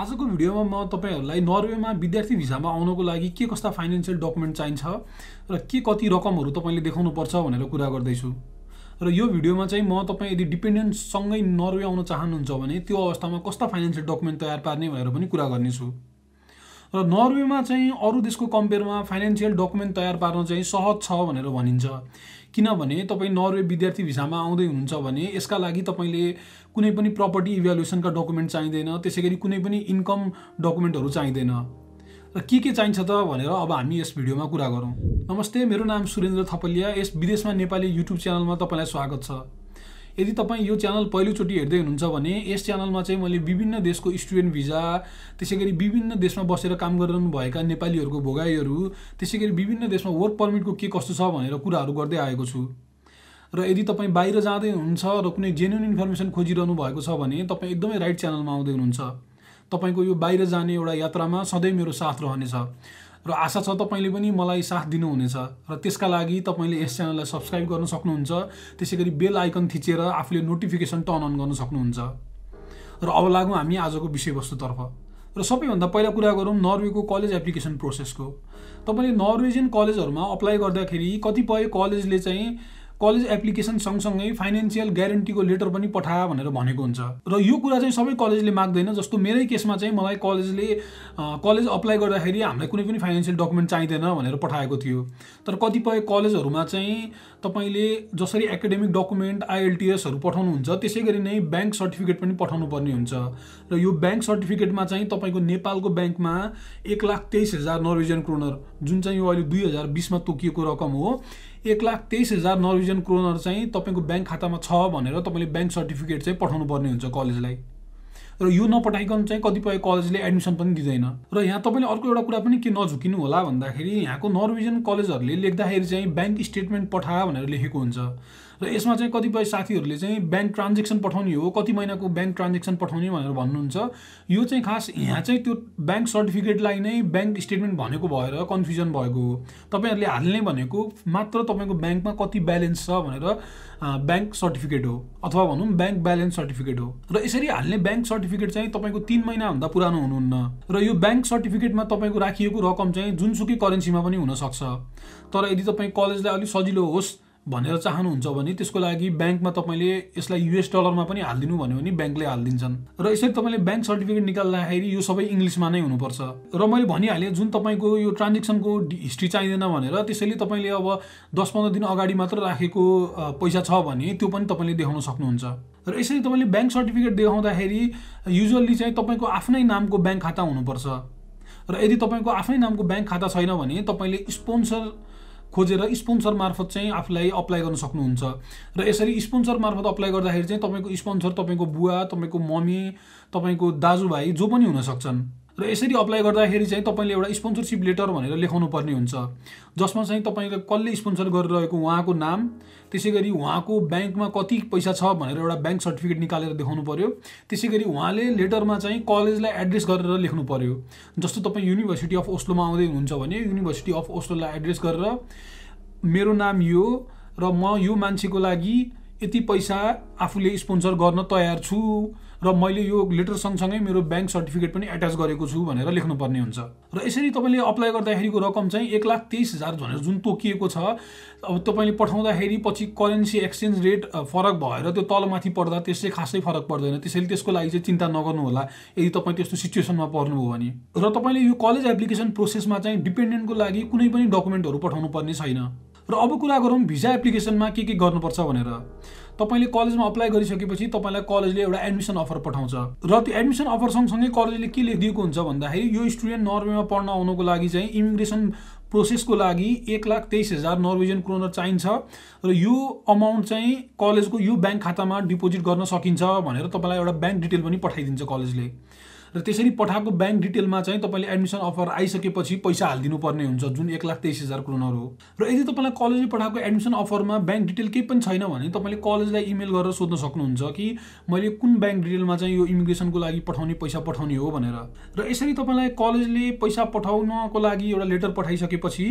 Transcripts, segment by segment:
आजको भिडियोमा म तपाईँहरूलाई नर्वेमा विद्यार्थी भिसामा आउनको लागि के कस्ता फाइनेन्सियल डकुमेन्ट चाहिन्छ र के कति रकमहरू तपाईँले देखाउनुपर्छ भनेर कुरा गर्दैछु र यो भिडियोमा चाहिँ म तपाईँ यदि डिपेन्डेन्टसँगै नर्वे आउन चाहनुहुन्छ भने त्यो अवस्थामा कस्ता फाइनेन्सियल डकुमेन्ट तयार पार्ने भनेर पनि कुरा गर्नेछु र नर्वेमा चाहिँ अरू देशको कम्पेयरमा फाइनेन्सियल डकुमेन्ट तयार पार्न चाहिँ सहज छ भनेर भनिन्छ किनभने तपाईँ नर्वे विद्यार्थी भिसामा आउँदै हुनुहुन्छ भने यसका लागि तपाईँले कुनै पनि प्रपर्टी इभ्यालुएसनका डकुमेन्ट चाहिँदैन त्यसै गरी कुनै पनि इन्कम डकुमेन्टहरू चाहिँदैन र के के चाहिन्छ त भनेर अब हामी यस भिडियोमा कुरा गरौँ नमस्ते मेरो नाम सुरेन्द्र थपलिया यस विदेशमा नेपाली युट्युब च्यानलमा तपाईँलाई स्वागत छ यदि तपाईँ यो च्यानल पहिलोचोटि हेर्दै हुनुहुन्छ भने यस च्यानलमा चाहिँ मैले विभिन्न देशको स्टुडेन्ट भिजा त्यसै गरी विभिन्न देशमा बसेर काम गरिरहनुभएका नेपालीहरूको भोगाईहरू त्यसै गरी विभिन्न देशमा वर्क पर्मिटको के कस्तो छ भनेर कुराहरू गर्दै आएको छु र यदि तपाईँ बाहिर जाँदै हुनुहुन्छ र कुनै जेन्युन इन्फर्मेसन खोजिरहनु भएको छ भने तपाईँ एकदमै राइट च्यानलमा आउँदै हुनुहुन्छ तपाईँको यो बाहिर जाने एउटा यात्रामा सधैँ मेरो साथ रहनेछ र आशा छ तपाईँले पनि मलाई साथ दिनुहुनेछ र त्यसका लागि तपाईँले यस च्यानललाई सब्सक्राइब गर्न सक्नुहुन्छ त्यसै गरी बेल आइकन थिचेर आफूले नोटिफिकेसन टर्न अन गर्न सक्नुहुन्छ र अब लागौँ हामी आजको विषयवस्तुतर्फ र सबैभन्दा पहिला कुरा गरौँ नर्वेको कलेज एप्लिकेसन प्रोसेसको तपाईँले नर्वेजियन कलेजहरूमा अप्लाई गर्दाखेरि कतिपय कलेजले चाहिँ कलेज एप्लिकेसन सँगसँगै फाइनेन्सियल ग्यारेन्टीको लेटर पनि पठा भनेर भनेको हुन्छ र यो कुरा चाहिँ सबै कलेजले माग्दैन जस्तो मेरै केसमा चाहिँ मलाई कलेजले कलेज अप्लाई गर्दाखेरि हामीलाई कुनै पनि फाइनेन्सियल डकुमेन्ट चाहिँदैन भनेर पठाएको थियो तर कतिपय कलेजहरूमा चाहिँ तपाईँले जसरी एकाडेमिक डकुमेन्ट आइएलटिएसहरू पठाउनुहुन्छ त्यसै गरी नै ब्याङ्क सर्टिफिकेट पनि पठाउनु पर्ने हुन्छ र यो ब्याङ्क सर्टिफिकेटमा चाहिँ तपाईँको नेपालको ब्याङ्कमा एक लाख तेइस हजार नर्वेजियन क्रोनर जुन चाहिँ यो अहिले दुई हजार बिसमा तोकिएको रकम हो एक लाख तेइस हजार नर्वेजियन क्रोनर चाहिँ तपाईँको ब्याङ्क खातामा छ भनेर तपाईँले ब्याङ्क सर्टिफिकेट चाहिँ पठाउनु पर्ने हुन्छ कलेजलाई र यो नपठाइकन चाहिँ कतिपय कलेजले एडमिसन पनि दिँदैन र यहाँ तपाईँले अर्को एउटा कुरा पनि के नझुकिनु होला भन्दाखेरि यहाँको नर्वेजियन कलेजहरूले लेख्दाखेरि चाहिँ ब्याङ्क स्टेटमेन्ट पठा भनेर लेखेको हुन्छ र यसमा चाहिँ कतिपय साथीहरूले चाहिँ ब्याङ्क ट्रान्जेक्सन पठाउने हो कति महिनाको ब्याङ्क ट्रान्जेक्सन पठाउने भनेर भन्नुहुन्छ यो चाहिँ खास यहाँ चाहिँ त्यो ब्याङ्क सर्टिफिकेटलाई नै ब्याङ्क स्टेटमेन्ट भनेको भएर कन्फ्युजन भएको हो तपाईँहरूले हाल्ने भनेको मात्र तपाईँको ब्याङ्कमा कति ब्यालेन्स छ भनेर ब्याङ्क सर्टिफिकेट हो अथवा भनौँ ब्याङ्क ब्यालेन्स सर्टिफिकेट हो र यसरी हाल्ने ब्याङ्क सर्टिफिकेट सर्टिफिकेट चाहिँ तपाईँको तिन महिनाभन्दा पुरानो हुनुहुन्न र यो ब्याङ्क सर्टिफिकेटमा तपाईँको राखिएको रकम चाहिँ जुनसुकै करेन्सीमा पनि हुनसक्छ तर यदि तपाईँ कलेजलाई अलिक सजिलो होस् भनेर चाहनुहुन्छ भने त्यसको लागि ब्याङ्कमा तपाईँले यसलाई युएस डलरमा पनि हालिदिनु भन्यो भने ब्याङ्कले हालिदिन्छन् र यसरी तपाईँले ब्याङ्क सर्टिफिकेट निकाल्दाखेरि यो सबै इङ्ग्लिसमा नै हुनुपर्छ र मैले भनिहालेँ जुन तपाईँको यो ट्रान्जेक्सनको हिस्ट्री चाहिँदैन भनेर त्यसैले तपाईँले अब दस पन्ध्र दिन अगाडि मात्र राखेको पैसा छ भने त्यो पनि तपाईँले देखाउन सक्नुहुन्छ र यसरी तपाईँले ब्याङ्क सर्टिफिकेट देखाउँदाखेरि युजल्ली चाहिँ तपाईँको आफ्नै नामको ब्याङ्क खाता हुनुपर्छ र यदि तपाईँको आफ्नै नामको ब्याङ्क खाता छैन भने तपाईँले स्पोन्सर खोजेर स्पोन्सर मार्फत चाहिँ आफूलाई अप्लाई गर्न सक्नुहुन्छ र यसरी स्पोन्सर मार्फत अप्लाई गर्दाखेरि चाहिँ तपाईँको स्पोन्सर तपाईँको बुवा तपाईँको मम्मी तपाईँको दाजुभाइ जो पनि हुनसक्छन् र यसरी अप्लाई गर्दाखेरि चाहिँ तपाईँले एउटा स्पोन्सरसिप लेटर भनेर लेखाउनु पर्ने हुन्छ जसमा चाहिँ तपाईँले कसले स्पोन्सर गरिरहेको उहाँको नाम त्यसै गरी उहाँको ब्याङ्कमा कति पैसा छ भनेर एउटा ब्याङ्क सर्टिफिकेट निकालेर देखाउनु पऱ्यो त्यसै गरी उहाँले लेटरमा चाहिँ कलेजलाई एड्रेस गरेर लेख्नु पऱ्यो जस्तो तपाईँ युनिभर्सिटी अफ ओस्लोमा आउँदै हुनुहुन्छ भने युनिभर्सिटी अफ ओस्लोलाई एड्रेस गरेर मेरो नाम यो र म यो मान्छेको लागि यति पैसा आफूले स्पोन्सर गर्न तयार छु र मैले यो लेटर सँगसँगै मेरो ब्याङ्क सर्टिफिकेट पनि एट्याच गरेको छु भनेर लेख्नुपर्ने हुन्छ र यसरी तपाईँले अप्लाई गर्दाखेरिको रकम चाहिँ एक लाख तेइस हजार भनेर जुन तोकिएको छ अब तपाईँले पठाउँदाखेरि पछि करेन्सी एक्सचेन्ज रेट फरक भएर त्यो तलमाथि पर्दा त्यसले खासै फरक पर्दैन त्यसैले त्यसको लागि चाहिँ चिन्ता नगर्नु होला यदि तपाईँ त्यस्तो सिचुएसनमा पर्नुभयो भने र तपाईँले यो कलेज एप्लिकेसन प्रोसेसमा चाहिँ डिपेन्डेन्टको लागि कुनै पनि डकुमेन्टहरू पठाउनु पर्ने छैन र अब कुरा गरौँ भिजा एप्लिकेसनमा के के गर्नुपर्छ भनेर तपाईँले कलेजमा अप्लाई गरिसकेपछि तपाईँलाई कलेजले एउटा एडमिसन अफर पठाउँछ र त्यो एडमिसन अफर सँगसँगै कलेजले के लेखिदिएको हुन्छ भन्दाखेरि यो स्टुडेन्ट नर्वेमा पढ्न आउनुको लागि चाहिँ इमिग्रेसन प्रोसेसको लागि एक लाख तेइस हजार नर्वेजियन क्रोनर चाहिन्छ र यो अमाउन्ट चाहिँ कलेजको यो ब्याङ्क खातामा डिपोजिट गर्न सकिन्छ भनेर तपाईँलाई एउटा ब्याङ्क डिटेल पनि पठाइदिन्छ कलेजले र त्यसरी पठाएको ब्याङ्क डिटेलमा चाहिँ तपाईँले एडमिसन अफर आइसकेपछि पैसा पर्ने हुन्छ जुन एक लाख तेइस हजार लोनर हो र यदि तपाईँलाई कलेजले पठाएको एडमिसन अफरमा ब्याङ्क डिटेल केही पनि छैन भने तपाईँले कलेजलाई इमेल गरेर सोध्न सक्नुहुन्छ कि मैले कुन ब्याङ्क डिटेलमा चाहिँ यो इमिग्रेसनको लागि पठाउने पैसा पठाउने हो भनेर र यसरी तपाईँलाई कलेजले पैसा पठाउनको लागि एउटा लेटर पठाइसकेपछि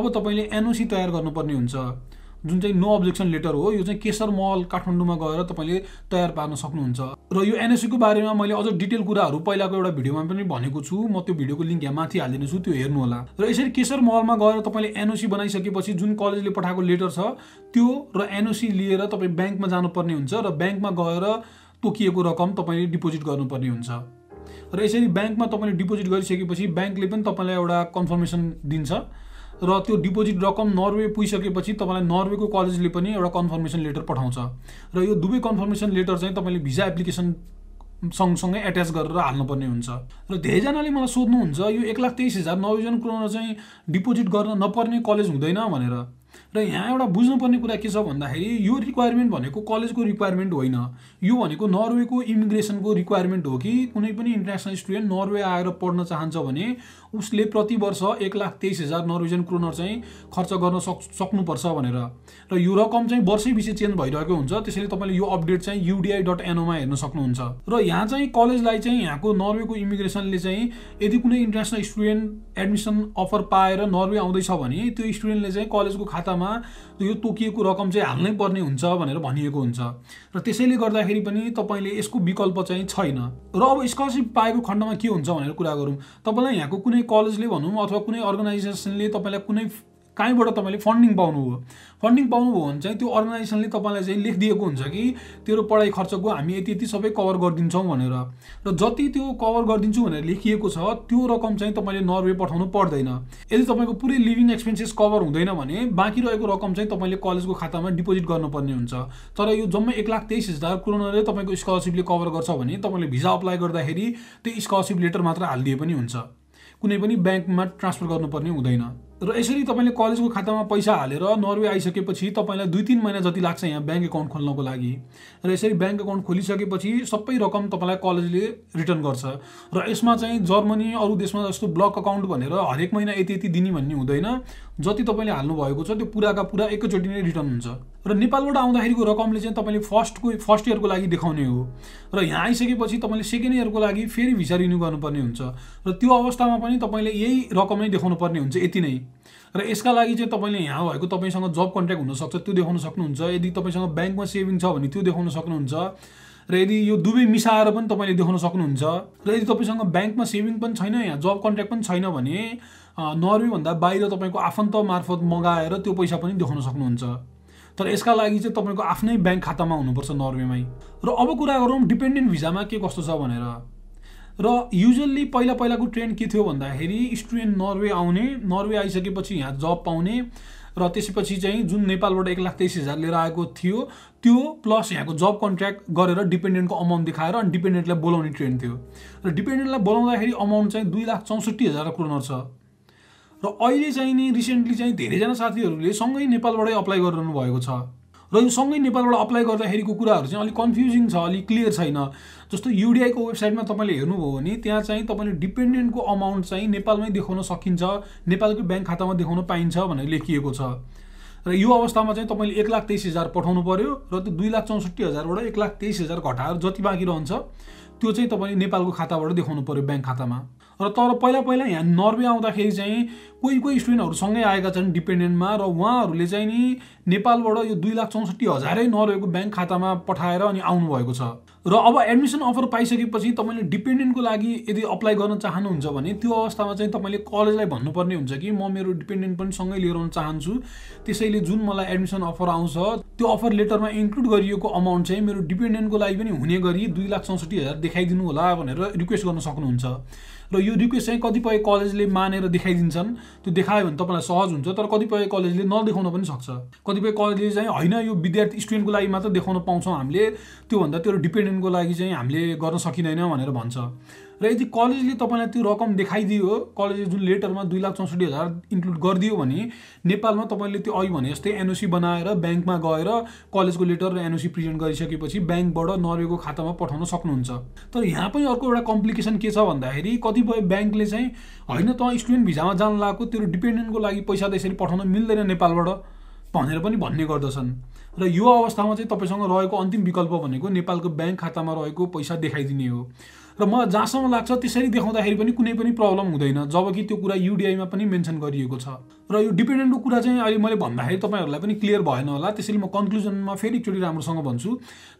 अब तपाईँले एनओसी तयार गर्नुपर्ने हुन्छ जुन चाहिँ नो अब्जेक्सन लेटर हो यो चाहिँ केशर महल काठमाडौँमा गएर तपाईँले तयार पार्न सक्नुहुन्छ र यो एनएससीको बारेमा मैले अझ डिटेल कुराहरू पहिलाको एउटा भिडियोमा पनि भनेको छु म त्यो भिडियोको लिङ्क यहाँ माथि हालिदिनेछु त्यो हेर्नु होला र यसरी केशर महलमा गएर तपाईँले एनओसी e बनाइसकेपछि जुन कलेजले पठाएको लेटर छ त्यो र एनओसी e लिएर तपाईँ ब्याङ्कमा जानुपर्ने हुन्छ र ब्याङ्कमा गएर तोकिएको रकम तपाईँले डिपोजिट गर्नुपर्ने हुन्छ र यसरी ब्याङ्कमा तपाईँले डिपोजिट गरिसकेपछि ब्याङ्कले पनि तपाईँलाई एउटा कन्फर्मेसन दिन्छ र त्यो डिपोजिट रकम नर्वे पुगिसकेपछि तपाईँलाई नर्वेको कलेजले पनि एउटा कन्फर्मेसन लेटर पठाउँछ र यो दुवै कन्फर्मेसन लेटर चाहिँ तपाईँले भिजा एप्लिकेसन सँगसँगै एट्याच गरेर हाल्नुपर्ने हुन्छ र धेरैजनाले मलाई सोध्नुहुन्छ यो एक लाख तेइस हजार नर्वेजन क्रोनर चाहिँ डिपोजिट गर्न नपर्ने कलेज हुँदैन भनेर र यहाँ एउटा बुझ्नुपर्ने कुरा के छ भन्दाखेरि यो रिक्वायरमेन्ट भनेको कलेजको रिक्वायरमेन्ट होइन यो भनेको नर्वेको इमिग्रेसनको रिक्वायरमेन्ट हो कि कुनै पनि इन्टरनेसनल स्टुडेन्ट नर्वे आएर पढ्न चाहन्छ भने उसले प्रति वर्ष एक लाख तेइस हजार नर्वेजन क्रोनर चाहिँ खर्च गर्न सक् सक्नुपर्छ भनेर र यो रकम चाहिँ वर्षै पछि चेन्ज भइरहेको हुन्छ त्यसैले तपाईँले यो अपडेट चाहिँ युडिआई डट एनओमा हेर्न सक्नुहुन्छ र यहाँ चाहिँ कलेजलाई चाहिँ यहाँको नर्वेको इमिग्रेसनले चाहिँ यदि कुनै इन्टरनेसनल स्टुडेन्ट एडमिसन अफर पाएर नर्वे आउँदैछ भने त्यो स्टुडेन्टले चाहिँ कलेजको खातामा यो तोकिएको रकम चाहिँ हाल्नै पर्ने हुन्छ भनेर भनिएको हुन्छ र त्यसैले गर्दाखेरि पनि तपाईँले यसको विकल्प चाहिँ छैन र अब स्कलरसिप पाएको खण्डमा के हुन्छ भनेर कुरा गरौँ तपाईँलाई यहाँको कुनै कलेजले भनौँ अथवा कुनै अर्गनाइजेसनले तपाईँलाई कुनै कहीँबाट तपाईँले फन्डिङ पाउनुभयो फन्डिङ पाउनुभयो भने चाहिँ त्यो अर्गनाइजेसनले तपाईँलाई चाहिँ लेखिदिएको हुन्छ कि तेरो पढाइ खर्चको हामी यति यति सबै कभर गरिदिन्छौँ भनेर र जति त्यो कभर गरिदिन्छु भनेर लेखिएको छ त्यो रकम चाहिँ तपाईँले नर्वे पठाउनु पर्दैन यदि तपाईँको पुरै लिभिङ एक्सपेन्सेस कभर हुँदैन भने बाँकी रहेको रकम चाहिँ तपाईँले कलेजको खातामा डिपोजिट गर्नुपर्ने हुन्छ तर यो जम्मै एक लाख तेइस हजार कोरोनाले तपाईँको स्कलरसिपले कभर गर्छ भने तपाईँले भिजा अप्लाई गर्दाखेरि त्यो स्कलरसिप लेटर मात्र हालिदिए पनि हुन्छ कुनै पनि ब्याङ्कमा ट्रान्सफर गर्नुपर्ने हुँदैन र यसरी तपाईँले कलेजको खातामा पैसा हालेर नर्वे आइसकेपछि तपाईँलाई दुई तिन महिना जति लाग्छ यहाँ ब्याङ्क एकाउन्ट खोल्नको लागि र यसरी ब्याङ्क एकाउन्ट खोलिसकेपछि सबै रकम तपाईँलाई कलेजले रिटर्न गर्छ र यसमा चाहिँ जर्मनी अरू देशमा जस्तो ब्लक अकाउन्ट भनेर हरेक महिना यति यति दिने भन्ने हुँदैन जति तपाईँले हाल्नुभएको छ त्यो पुराका पुरा एकैचोटि नै रिटर्न हुन्छ र नेपालबाट आउँदाखेरिको रकमले चाहिँ तपाईँले फर्स्टको फर्स्ट इयरको लागि देखाउने हो र यहाँ आइसकेपछि तपाईँले सेकेन्ड इयरको लागि फेरि भिसा रिन्यू गर्नुपर्ने हुन्छ र त्यो अवस्थामा पनि तपाईँले यही रकम नै देखाउनु पर्ने हुन्छ यति नै र यसका लागि चाहिँ तपाईँले यहाँ भएको तपाईँसँग जब कन्ट्याक्ट हुनसक्छ त्यो देखाउन सक्नुहुन्छ यदि तपाईँसँग ब्याङ्कमा सेभिङ छ भने त्यो देखाउन सक्नुहुन्छ र यदि यो दुवै मिसाएर पनि तपाईँले देखाउन सक्नुहुन्छ र यदि तपाईँसँग ब्याङ्कमा सेभिङ पनि छैन यहाँ जब कन्ट्याक्ट पनि छैन भने नर्वेभन्दा बाहिर तपाईँको आफन्त मार्फत मगाएर त्यो पैसा पनि देखाउन सक्नुहुन्छ तर यसका लागि चाहिँ तपाईँको आफ्नै ब्याङ्क खातामा हुनुपर्छ नर्वेमै र अब कुरा गरौँ डिपेन्डेन्ट भिजामा के कस्तो छ भनेर र युजल्ली पहिला पहिलाको ट्रेन्ड के थियो भन्दाखेरि स्टुडेन्ट नर्वे आउने नर्वे आइसकेपछि यहाँ जब पाउने र त्यसपछि चाहिँ जुन नेपालबाट एक लाख तेइस हजार लिएर आएको थियो त्यो प्लस यहाँको जब कन्ट्र्याक्ट गरेर डिपेन्डेन्टको अमाउन्ट देखाएर अनि डिपेन्डेन्टलाई बोलाउने ट्रेन्ड थियो र डिपेन्डेन्टलाई बोलाउँदाखेरि अमाउन्ट चाहिँ दुई लाख चौसठी हजार क्रोनर छ र अहिले चाहिँ नि रिसेन्टली चाहिँ धेरैजना साथीहरूले सँगै नेपालबाटै अप्लाई गरिरहनु भएको छ र यो सँगै नेपालबाट अप्लाई गर्दाखेरिको कुराहरू चाहिँ अलिक कन्फ्युजिङ छ अलिक क्लियर छैन जस्तो युडिआईको वेबसाइटमा तपाईँले हेर्नुभयो भने त्यहाँ चाहिँ तपाईँले डिपेन्डेन्टको अमाउन्ट चाहिँ नेपालमै देखाउन सकिन्छ नेपालको ब्याङ्क खातामा देखाउन पाइन्छ भनेर लेखिएको छ र यो अवस्थामा चाहिँ तपाईँले एक लाख तेइस हजार पठाउनु पऱ्यो र त्यो दुई लाख चौसठी हजारबाट एक लाख तेइस हजार घटाएर जति बाँकी रहन्छ त्यो चाहिँ तपाईँले नेपालको खाताबाट देखाउनु पऱ्यो ब्याङ्क खातामा र तर पहिला पहिला यहाँ नर्वे आउँदाखेरि चाहिँ कोही कोही स्टुडेन्टहरूसँगै आएका छन् डिपेन्डेन्टमा र उहाँहरूले चाहिँ नि नेपालबाट यो दुई लाख चौसठी हजारै नर्वेको ब्याङ्क खातामा पठाएर अनि आउनुभएको छ र अब एडमिसन अफर पाइसकेपछि तपाईँले डिपेन्डेन्टको लागि यदि अप्लाई गर्न चाहनुहुन्छ भने त्यो अवस्थामा चाहिँ तपाईँले कलेजलाई भन्नुपर्ने हुन्छ कि म मेरो डिपेन्डेन्ट पनि सँगै लिएर आउन चाहन्छु त्यसैले जुन मलाई एडमिसन अफर आउँछ त्यो अफर लेटरमा इन्क्लुड गरिएको अमाउन्ट चाहिँ मेरो डिपेन्डेन्टको लागि पनि हुने गरी दुई लाख चौसठी हजार देखाइदिनु होला भनेर रिक्वेस्ट गर्न सक्नुहुन्छ र यो रिक्वेस्ट चाहिँ कतिपय कलेजले मानेर देखाइदिन्छन् त्यो देखायो भने तपाईँलाई सहज हुन्छ तर कतिपय कलेजले नदेखाउन पनि सक्छ कतिपय कलेजले चाहिँ होइन यो विद्यार्थी स्टुडेन्टको लागि मात्र देखाउन पाउँछौँ हामीले त्योभन्दा त्यो डिपेन्डेन्टको लागि चाहिँ हामीले गर्न सकिँदैन भनेर भन्छ र यदि कलेजले तपाईँलाई त्यो रकम देखाइदियो कलेजले जुन लेटरमा दुई लाख चौसठी हजार इन्क्लुड गरिदियो भने नेपालमा तपाईँले त्यो अघि भने जस्तै एनओसी बनाएर ब्याङ्कमा गएर कलेजको लेटर र एनओसी प्रेजेन्ट गरिसकेपछि ब्याङ्कबाट नर्वेको खातामा पठाउन सक्नुहुन्छ तर यहाँ पनि अर्को एउटा कम्प्लिकेसन के छ भन्दाखेरि कतिपय ब्याङ्कले चाहिँ होइन त स्टुडेन्ट भिजामा जान लागेको त्यो डिपेन्डेन्टको लागि पैसा त यसरी पठाउन मिल्दैन नेपालबाट भनेर पनि भन्ने गर्दछन् र यो अवस्थामा चाहिँ तपाईँसँग रहेको अन्तिम विकल्प भनेको नेपालको ब्याङ्क खातामा रहेको पैसा देखाइदिने हो र म जहाँसम्म लाग्छ त्यसरी देखाउँदाखेरि पनि कुनै पनि प्रब्लम हुँदैन जबकि त्यो कुरा युडिआईमा पनि मेन्सन गरिएको छ र यो डिपेन्डेन्टको कुरा चाहिँ अहिले मैले भन्दाखेरि तपाईँहरूलाई पनि क्लियर भएन होला त्यसैले म कन्क्लुजनमा फेरि एकचोटि राम्रोसँग भन्छु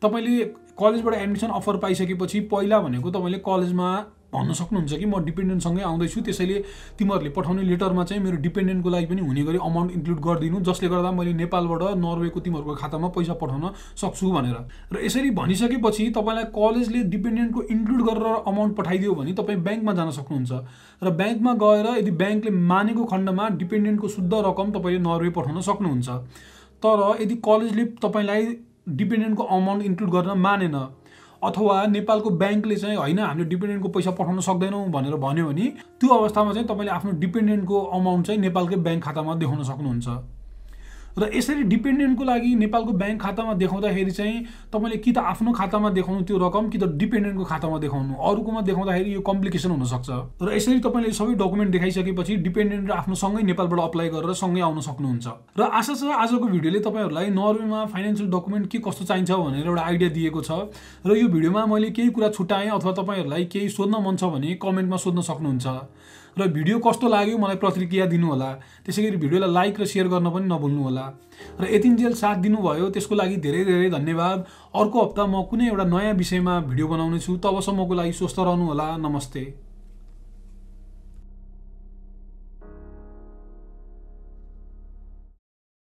तपाईँले कलेजबाट एडमिसन अफर पाइसकेपछि पहिला भनेको तपाईँले कलेजमा भन्न सक्नुहुन्छ कि म डिपेन्डेन्टसँगै आउँदैछु त्यसैले तिमीहरूले पठाउने लेटरमा चाहिँ मेरो डिपेन्डेन्टको लागि पनि हुने गरी अमाउन्ट इन्क्लुड गरिदिनु जसले गर्दा मैले नेपालबाट नर्वेको तिमीहरूको खातामा पैसा पठाउन सक्छु भनेर र यसरी भनिसकेपछि तपाईँलाई कलेजले डिपेन्डेन्टको इन्क्लुड गरेर अमाउन्ट पठाइदियो भने तपाईँ ब्याङ्कमा जान सक्नुहुन्छ र ब्याङ्कमा गएर यदि ब्याङ्कले मानेको खण्डमा डिपेन्डेन्ट पेमेन्टको शुद्ध रकम तपाईँले नर्वे पठाउन सक्नुहुन्छ तर यदि कलेजले तपाईँलाई डिपेन्डेन्टको अमाउन्ट इन्क्लुड गर्न मानेन अथवा नेपालको ब्याङ्कले चाहिँ होइन हामीले डिपेन्डेन्टको पैसा पठाउन सक्दैनौँ भनेर भन्यो भने त्यो अवस्थामा चाहिँ तपाईँले आफ्नो डिपेन्डेन्टको अमाउन्ट चाहिँ नेपालकै ब्याङ्क खातामा देखाउन सक्नुहुन्छ र यसरी डिपेन्डेन्टको लागि नेपालको ब्याङ्क खातामा देखाउँदाखेरि चाहिँ तपाईँले कि त आफ्नो खातामा देखाउनु त्यो रकम कि त डिपेन्डेन्टको खातामा देखाउनु अरूकोमा देखाउँदाखेरि यो कम्प्लिकेसन हुनसक्छ र यसरी तपाईँले सबै डकुमेन्ट देखाइसकेपछि डिपेन्डेन्ट र आफ्नो सँगै नेपालबाट अप्लाई गरेर सँगै आउन सक्नुहुन्छ र आशा छ आजको भिडियोले तपाईँहरूलाई नर्वेमा फाइनेन्सियल डकुमेन्ट के कस्तो चाहिन्छ भनेर एउटा आइडिया दिएको छ र यो भिडियोमा मैले केही कुरा छुट्याएँ अथवा तपाईँहरूलाई केही सोध्न मन छ भने कमेन्टमा सोध्न सक्नुहुन्छ र भिडियो कस्तो लाग्यो मलाई प्रतिक्रिया दिनुहोला त्यसै गरी भिडियोलाई लाइक र सेयर गर्न पनि नभुल्नुहोला र यतिन्जेल साथ दिनुभयो त्यसको लागि धेरै धेरै धन्यवाद अर्को हप्ता म कुनै एउटा नयाँ विषयमा भिडियो बनाउनेछु तबसम्मको लागि स्वस्थ रहनुहोला नमस्ते